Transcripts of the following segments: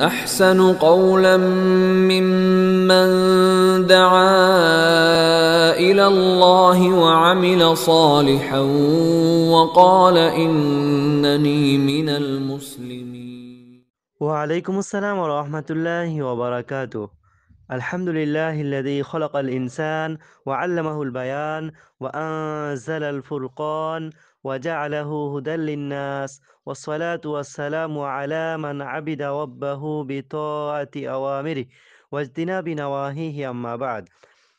احسن قولا ممن دعا الى الله وعمل صالحا وقال انني من المسلمين وعليكم السلام ورحمه الله وبركاته الحمد لله الذي خلق الإنسان وعلمه البيان وأنزل الفرقان وجعله هدى للناس والصلاة والسلام على من عبد ربه بطاعة أوامره واجتناب نواهيه أما بعد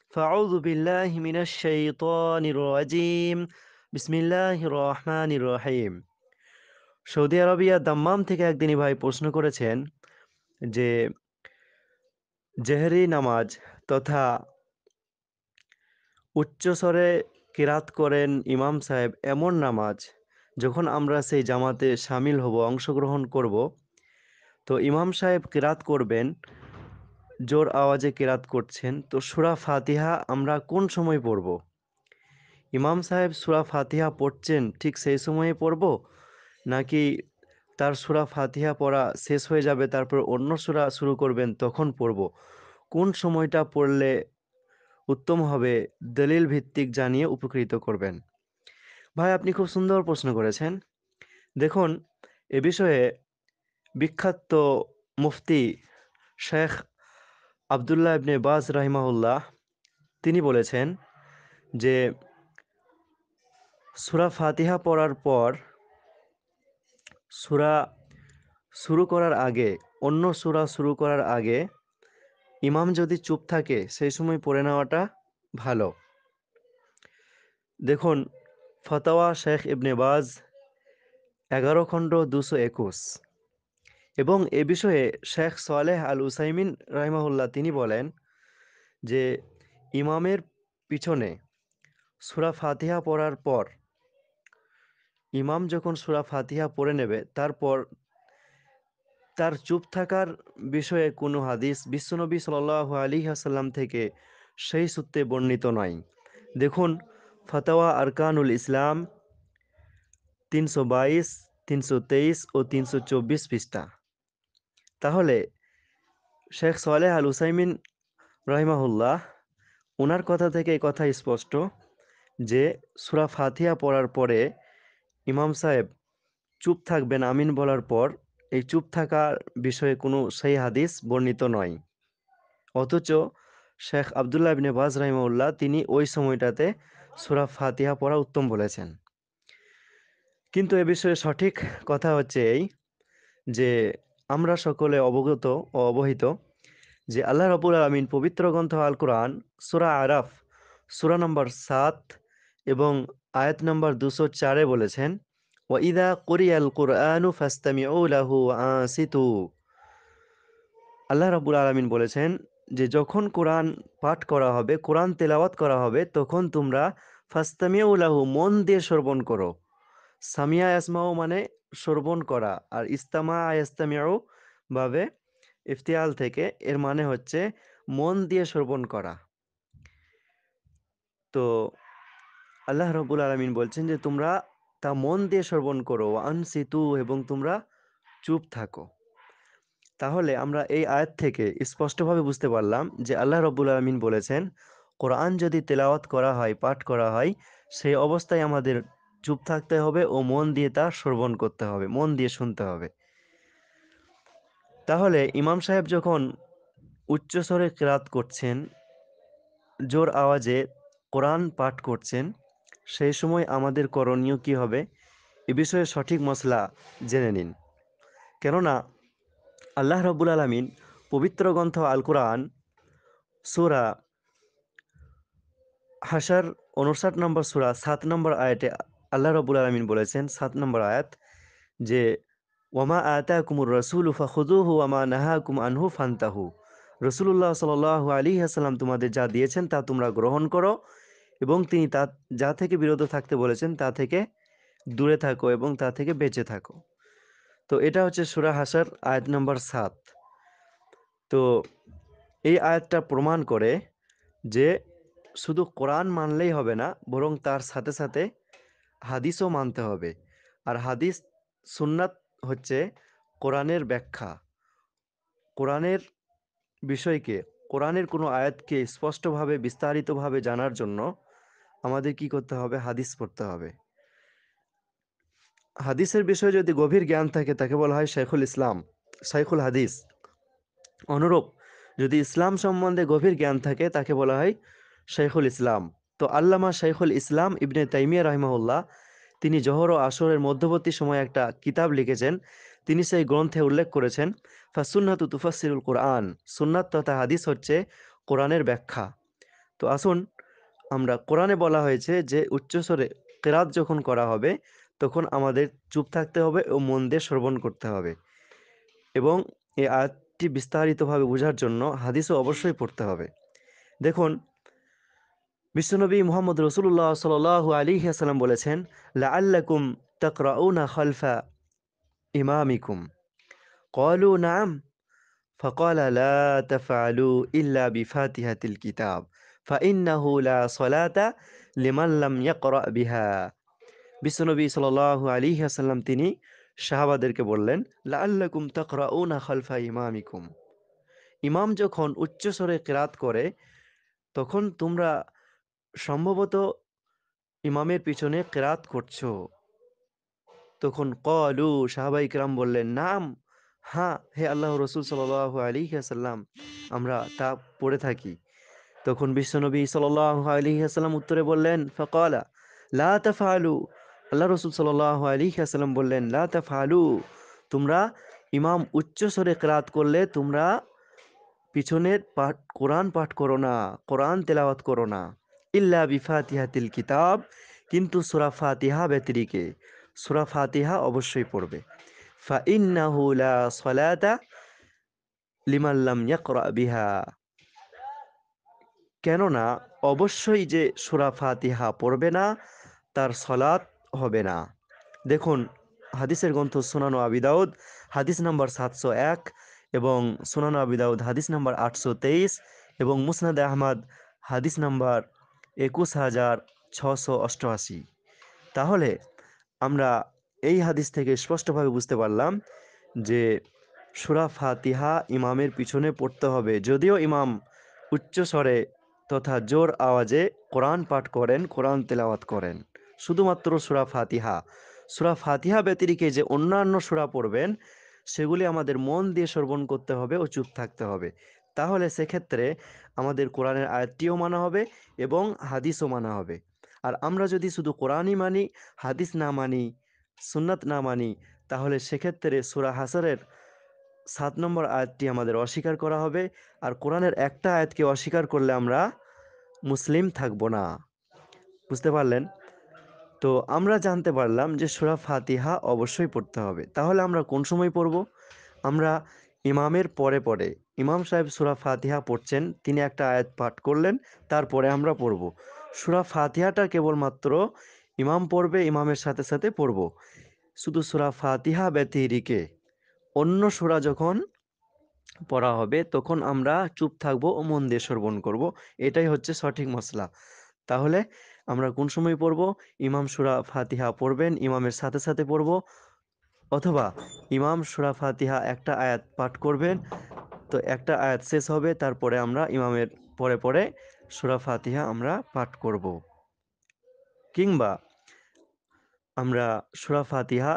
فأعوذ بالله من الشيطان الرجيم بسم الله الرحمن الرحيم Saudi Arabia Dammam থেকে একদিনই ভাই প্রশ্ন করেছেন যে জেহরি নামাজ তথা উচ্চস্বরে কিরাত করেন ইমাম সাহেব এমন নামাজ যখন আমরা সেই জামাতে সামিল হব অংশগ্রহণ করব তো ইমাম সাহেব কিরাত করবেন জোর আওয়াজে কিরাত করছেন তো সুরা ফাতিহা আমরা কোন সময় পড়ব ইমাম সাহেব সুরা ফাতিহা পড়ছেন ঠিক সেই সময়ে পড়ব নাকি তার সুরা ফাতিহা পড়া শেষ হয়ে যাবে তারপর অন্য সুরা শুরু করবেন তখন পড়ব কোন সময়টা পড়লে উত্তম হবে দলিল ভিত্তিক জানিয়ে উপকৃত করবেন ভাই আপনি খুব সুন্দর প্রশ্ন করেছেন দেখুন এ বিষয়ে বিখ্যাত মুফতি শেখ আবদুল্লাহ ইবনে বাজ রাহিমাউল্লাহ তিনি বলেছেন যে সুরা ফাতিহা পড়ার পর সুরা শুরু করার আগে অন্য সুরা শুরু করার আগে ইমাম যদি চুপ থাকে সেই সময় পড়ে নেওয়াটা ভালো দেখুন ফতোয়া শেখ ইবনে বাজ এগারো খণ্ড দুশো একুশ এবং এ বিষয়ে শেখ সোয়ালেহ আল উসাইমিন রাহিমাহুল্লাহ তিনি বলেন যে ইমামের পিছনে সুরা ফাতিহা পড়ার পর ইমাম যখন সুরা ফাতিহা পড়ে নেবে তারপর তার চুপ থাকার বিষয়ে কোনো হাদিস বিশ্বনবী সাল আলী আসাল্লাম থেকে সেই সূত্রে বর্ণিত নয় দেখুন ফতোয়া আরকানুল ইসলাম তিনশো বাইশ তিনশো তেইশ ও তিনশো চব্বিশ পৃষ্ঠা তাহলে শেখ সোয়ালে আল উসাইমিন রহিমাহুল্লাহ ওনার কথা থেকে এই কথা স্পষ্ট যে সুরা ফাতিয়া পড়ার পরে ইমাম সাহেব চুপ থাকবেন আমিন বলার পর এই চুপ থাকার বিষয়ে কোনো সেই হাদিস বর্ণিত নয় অথচ শেখ আবদুল্লাহ ইবনে বাজ রাহিমউল্লাহ তিনি ওই সময়টাতে সুরা ফাতিহা পড়া উত্তম বলেছেন কিন্তু এ বিষয়ে সঠিক কথা হচ্ছে এই যে আমরা সকলে অবগত ও অবহিত যে আল্লাহ রবুল আলমিন পবিত্র গ্রন্থ আল কোরআন সুরা আরাফ সুরা নম্বর সাত এবং আয়াত নম্বর দুশো চারে বলেছেন ওয়াইদা কোরিয়াল কোরআনু ফাস্তামি ওলাহু আসিতু আল্লাহ রাবুল আলমিন বলেছেন যে যখন কোরআন পাঠ করা হবে কোরআন তেলাওয়াত করা হবে তখন তোমরা ফাস্তামিয়া উলাহু মন দিয়ে শ্রবণ করো সামিয়া ইয়াসমাও মানে শ্রবণ করা আর ইস্তামা ইস্তামিয়াও ভাবে ইফতিয়াল থেকে এর মানে হচ্ছে মন দিয়ে শ্রবণ করা তো আল্লাহ রবুল আলমিন বলছেন যে তোমরা তা মন দিয়ে শ্রবণ করো আনসিতু এবং তোমরা চুপ থাকো তাহলে আমরা এই আয়াত থেকে স্পষ্টভাবে বুঝতে পারলাম যে আল্লাহ রবুল আলমিন বলেছেন কোরআন যদি তেলাওয়াত করা হয় পাঠ করা হয় সেই অবস্থায় আমাদের চুপ থাকতে হবে ও মন দিয়ে তা শ্রবণ করতে হবে মন দিয়ে শুনতে হবে তাহলে ইমাম সাহেব যখন উচ্চস্বরে কেরাত করছেন জোর আওয়াজে কোরআন পাঠ করছেন সেই সময় আমাদের করণীয় কি হবে এ বিষয়ে সঠিক মশলা জেনে নিন কেননা আল্লাহ রবুল আলমিন পবিত্র গ্রন্থ আল কোরআন সুরা হাসার উনষাট নম্বর সুরা সাত নম্বর আয়াতে আল্লাহ রবুল আলমিন বলেছেন সাত নম্বর আয়াত যে ওমা আতা কুমুর রসুল উফা খুদু হু আমা নাহা কুম আনহু ফান্তাহু রসুল্লাহ সাল আলী আসসালাম তোমাদের যা দিয়েছেন তা তোমরা গ্রহণ করো এবং তিনি তা যা থেকে বিরত থাকতে বলেছেন তা থেকে দূরে থাকো এবং তা থেকে বেঁচে থাকো তো এটা হচ্ছে সুরা হাসার আয়াত নম্বর সাত তো এই আয়াতটা প্রমাণ করে যে শুধু কোরআন মানলেই হবে না বরং তার সাথে সাথে হাদিসও মানতে হবে আর হাদিস সুন্নাত হচ্ছে কোরআনের ব্যাখ্যা কোরআনের বিষয়কে কোরআনের কোনো আয়াতকে স্পষ্টভাবে বিস্তারিতভাবে জানার জন্য আমাদের কি করতে হবে হাদিস পড়তে হবে হাদিসের বিষয়ে যদি গভীর জ্ঞান থাকে তাকে বলা হয় শেখুল ইসলাম শাইখুল হাদিস অনুরূপ যদি ইসলাম সম্বন্ধে গভীর জ্ঞান থাকে তাকে বলা হয় শেখুল ইসলাম তো আল্লামা শেখুল ইসলাম ইবনে তাইমিয়া রহমাউল্লাহ তিনি জহর ও আসরের মধ্যবর্তী সময়ে একটা কিতাব লিখেছেন তিনি সেই গ্রন্থে উল্লেখ করেছেন ফাসুন্নাতু তুফাসিরুল কোরআন সুন্নাত তথা হাদিস হচ্ছে কোরআনের ব্যাখ্যা তো আসুন আমরা কোরআনে বলা হয়েছে যে উচ্চস্বরে কেরাত যখন করা হবে তখন আমাদের চুপ থাকতে হবে ও মন দিয়ে শ্রবণ করতে হবে এবং এই আয়াতটি বিস্তারিতভাবে বোঝার জন্য হাদিসও অবশ্যই পড়তে হবে দেখুন বিশ্বনবী মোহাম্মদ রসুল্লাহ সাল আলী আসালাম বলেছেন লা আল্লাকুম তকরাউনা খালফা ইমামিকুম কলু নাম ফকল তফা আলু ইল্লা বিফাতিহাতিল কিতাব ফাইন্নাহু লা সলাতা লিমাল্লাম ইয়াকরা বিহা বিশ্বনবী সাল আলী আসাল্লাম তিনি শাহাবাদেরকে বললেন লা আল্লাকুম তাকরাউনা খালফা ইমামিকুম ইমাম যখন উচ্চস্বরে কেরাত করে তখন তোমরা সম্ভবত ইমামের পিছনে কেরাত করছো তখন কলু সাহাবাই কিরাম বললেন নাম হ্যাঁ হে আল্লাহ রসুল সাল আলী সাল্লাম আমরা তা পড়ে থাকি তখন বিশ্বনবী সাল্লাহ আলহিহাসাল্লাম উত্তরে বললেন ফকালা লা ফালু আল্লাহ রসুল সাল্লাহ আলহিহাসাল্লাম বললেন লা ফালু তোমরা ইমাম উচ্চ স্বরে ক্রাত করলে তোমরা পিছনের পাঠ কোরআন পাঠ করো না কোরআন তেলাওয়াত করো না ইল্লা বিফাতিহাতিল কিতাব কিন্তু সুরা ফাতিহা ব্যতিরিকে সুরা ফাতিহা অবশ্যই পড়বে ফা ইন্নাহু লা সলাতা লিমাল্লাম ইয়াকরা বিহা কেননা অবশ্যই যে সুরা ফাতিহা পড়বে না তার সলাৎ হবে না দেখুন হাদিসের গ্রন্থ সোনানো আবিদাউদ হাদিস নাম্বার সাতশো এক এবং সোনানো আবিদাউদ হাদিস নাম্বার আটশো তেইশ এবং মুসনাদ আহমদ হাদিস নাম্বার একুশ হাজার ছশো অষ্টআশি তাহলে আমরা এই হাদিস থেকে স্পষ্টভাবে বুঝতে পারলাম যে সুরা ফাতিহা ইমামের পিছনে পড়তে হবে যদিও ইমাম উচ্চস্বরে তথা জোর আওয়াজে কোরআন পাঠ করেন কোরআন তেলাওয়াত করেন শুধুমাত্র সুরা ফাতিহা সুরা ফাতিহা ব্যতিরিকে যে অন্যান্য সুরা পড়বেন সেগুলি আমাদের মন দিয়ে শ্রবণ করতে হবে ও চুপ থাকতে হবে তাহলে সেক্ষেত্রে আমাদের কোরআনের আয়াতটিও মানা হবে এবং হাদিসও মানা হবে আর আমরা যদি শুধু কোরআনই মানি হাদিস না মানি সুন্নাত না মানি তাহলে সেক্ষেত্রে সুরা হাসারের সাত নম্বর আয়াতটি আমাদের অস্বীকার করা হবে আর কোরআনের একটা আয়াতকে অস্বীকার করলে আমরা মুসলিম থাকব না বুঝতে পারলেন তো আমরা জানতে পারলাম যে সুরা ফাতিহা অবশ্যই পড়তে হবে তাহলে আমরা কোন সময় পড়ব আমরা ইমামের পরে পরে ইমাম সাহেব সুরা ফাতিহা পড়ছেন তিনি একটা আয়াত পাঠ করলেন তারপরে আমরা পড়ব সুরা ফাতিহাটা কেবলমাত্র ইমাম পড়বে ইমামের সাথে সাথে পড়ব শুধু সুরা ফাতিহা ব্যতিরিকে অন্য সুরা যখন পড়া হবে তখন আমরা চুপ থাকবো ও মন দিয়ে শ্রবণ করব এটাই হচ্ছে সঠিক মশলা তাহলে আমরা কোন সময় পড়ব ইমাম সুরা ফাতিহা পড়বেন ইমামের সাথে সাথে পড়ব অথবা ইমাম সুরা ফাতিহা একটা আয়াত পাঠ করবেন তো একটা আয়াত শেষ হবে তারপরে আমরা ইমামের পরে পরে সুরা ফাতিহা আমরা পাঠ করব কিংবা আমরা সুরা ফাতিহা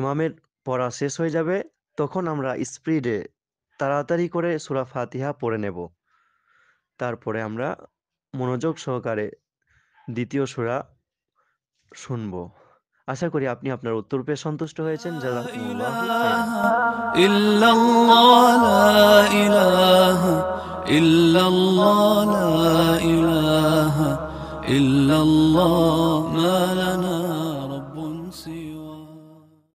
ইমামের পড়া শেষ হয়ে যাবে তখন আমরা স্পিডে তাড়াতাড়ি করে সুরা ফাতিহা পড়ে নেব তারপরে আমরা মনোযোগ সহকারে দ্বিতীয় সুরা শুনব আশা করি আপনি আপনার উত্তর পেয়ে সন্তুষ্ট হয়েছেন ইল্লাল্লাহ